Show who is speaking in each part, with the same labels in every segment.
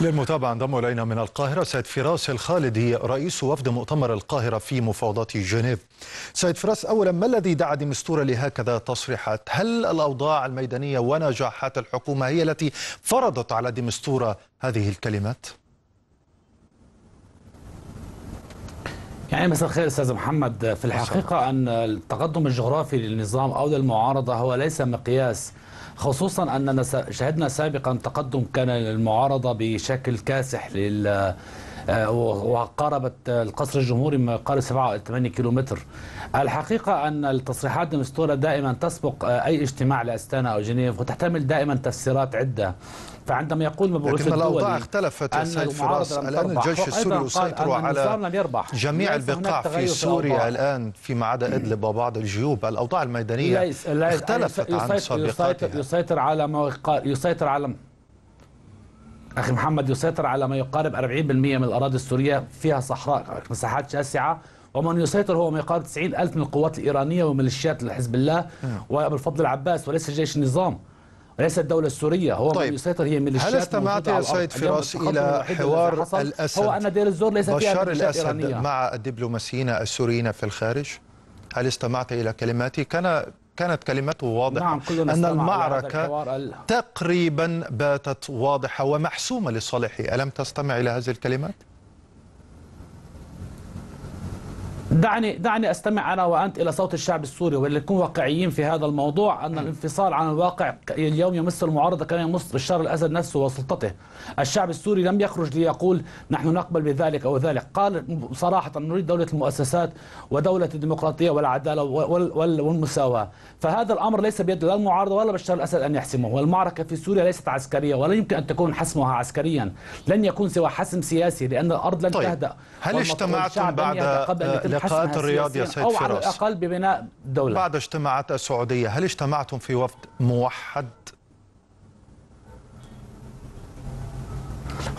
Speaker 1: للمتابعة انضم إلينا من القاهرة سيد فراس الخالدي رئيس وفد مؤتمر القاهرة في مفاوضات جنيف سيد فراس أولا ما الذي دعا دمستورة لهكذا تصريحات هل الأوضاع الميدانية ونجاحات الحكومة هي التي فرضت على دمستورة هذه الكلمات؟
Speaker 2: يعني مساء الخير استاذ محمد في الحقيقه ان التقدم الجغرافي للنظام او للمعارضه هو ليس مقياس خصوصا اننا شهدنا سابقا تقدم كان للمعارضه بشكل كاسح لل آه، وقاربت القصر الجمهوري ما يقارب 7 8 كيلومتر الحقيقة أن التصريحات المستورة دائما تسبق آه، أي اجتماع لأستانا أو جنيف وتحتمل دائما تفسيرات عدة فعندما يقول مبعوث لكن الأوضاع اختلفت أن فراس الآن الجيش السوري يسيطر على جميع البقاع في سوريا
Speaker 1: الآن فيما عدا إدلب وبعض الجيوب الأوضاع الميدانية ليس. ليس. اختلفت يسيطر عن سابقاتها
Speaker 2: يسيطر على يسيطر على أخي محمد يسيطر على ما يقارب 40% من الأراضي السورية فيها صحراء مساحات شاسعة ومن يسيطر هو ما يقارب 90 ألف من القوات الإيرانية وميليشيات لحزب الله آه. وبالفضل العباس وليس جيش النظام وليس الدولة السورية هو طيب. من يسيطر هي ميليشيات هل استمعت يا سيد فراس إلى حوار الأسد هو أن دير الزور ليس فيها بشار الأسد إيرانية.
Speaker 1: مع الدبلوماسيين السوريين في الخارج؟ هل استمعت إلى كلماته؟ كان كانت كلمته واضحة نعم أن المعركة تقريبا باتت واضحة ومحسومة لصالحه ألم تستمع إلى هذه الكلمات؟
Speaker 2: دعني دعني استمع انا وانت الى صوت الشعب السوري ولنكون واقعيين في هذا الموضوع ان الانفصال عن الواقع اليوم يمس المعارضه كما يمس بشار الاسد نفسه وسلطته. الشعب السوري لم يخرج ليقول نحن نقبل بذلك او ذلك، قال صراحه نريد دوله المؤسسات ودوله الديمقراطيه والعداله والمساواه، فهذا الامر ليس بيد لا المعارضه ولا بشار الاسد ان يحسمه، والمعركه في سوريا ليست عسكريه ولا يمكن ان تكون حسمها عسكريا، لن يكون سوى حسم سياسي لان الارض لن طيب. تهدأ. هل اجتمعتم بعد قبل أن آه، توافقت الرياض يا سيد أو فراس أو على الأقل ببناء
Speaker 1: دولة بعد اجتماعات السعودية هل اجتمعتم في وفد موحد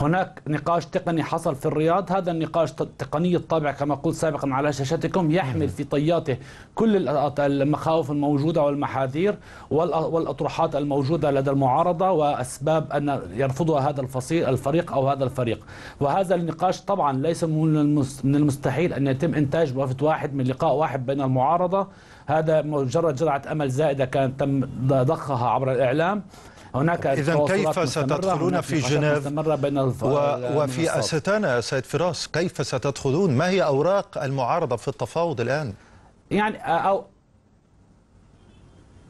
Speaker 2: هناك نقاش تقني حصل في الرياض هذا النقاش تقني الطابع كما قلت سابقا على شاشتكم يحمل في طياته كل المخاوف الموجودة والمحاذير والأطروحات الموجودة لدى المعارضة وأسباب أن يرفضها هذا الفصيل الفريق أو هذا الفريق وهذا النقاش طبعا ليس من المستحيل أن يتم إنتاج وفد واحد من لقاء واحد بين المعارضة هذا مجرد جرعة أمل زائدة كانت تم ضخها عبر الإعلام هناك إذا كيف ستدخلون في جنيف
Speaker 1: وفي أستانا سيد فراس كيف ستدخلون ما هي أوراق المعارضة في التفاوض الآن؟ يعني أو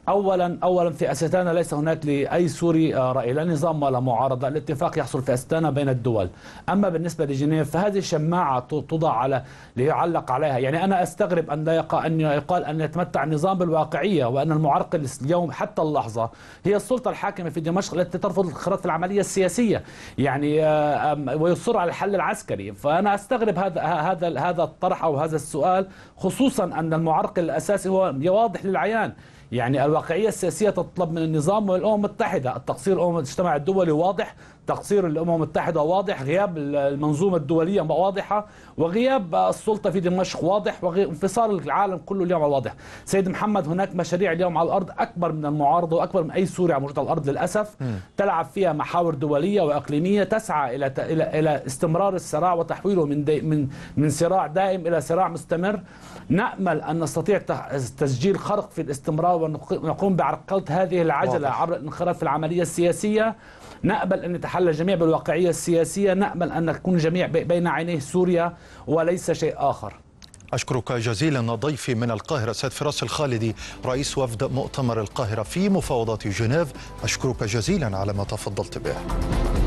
Speaker 1: اولا
Speaker 2: اولا في استانا ليس هناك لاي سوري آه، راي لا نظام ولا معارضه، الاتفاق يحصل في استانا بين الدول، اما بالنسبه لجنيف فهذه شماعه تضع على ليعلق عليها، يعني انا استغرب ان لا يقع ان يقال ان يتمتع النظام بالواقعيه وان المعرقل اليوم حتى اللحظه هي السلطه الحاكمه في دمشق التي ترفض الانخراط في العمليه السياسيه، يعني آه، ويصر على الحل العسكري، فانا استغرب هذا هذا هذا الطرح او هذا السؤال خصوصا ان المعرقل الاساسي هو واضح للعيان يعني الواقعية السياسية تطلب من النظام والأمم المتحدة التقصير الأمم المجتمع الدولي واضح تقصير الأمم المتحدة واضح غياب المنظومة الدولية واضحة وغياب السلطة في دمشق واضح وانفصال العالم كله اليوم واضح سيد محمد هناك مشاريع اليوم على الأرض أكبر من المعارضة وأكبر من أي سوريا موجودة على الأرض للأسف م. تلعب فيها محاور دولية وإقليمية تسعى إلى إلى إلى استمرار الصراع وتحويله من من من صراع دائم إلى صراع مستمر نأمل أن نستطيع تسجيل خرق في الاستمرار ونقوم بعرقلة هذه العجلة واضح. عبر الانخراط في العملية السياسية نأمل أن نتحدث حل الجميع بالواقعية السياسية نأمل أن تكون الجميع بين عينيه سوريا وليس شيء آخر
Speaker 1: أشكرك جزيلا ضيفي من القاهرة سيد فراس الخالدي رئيس وفد مؤتمر القاهرة في مفاوضات جنيف أشكرك جزيلا على ما تفضلت به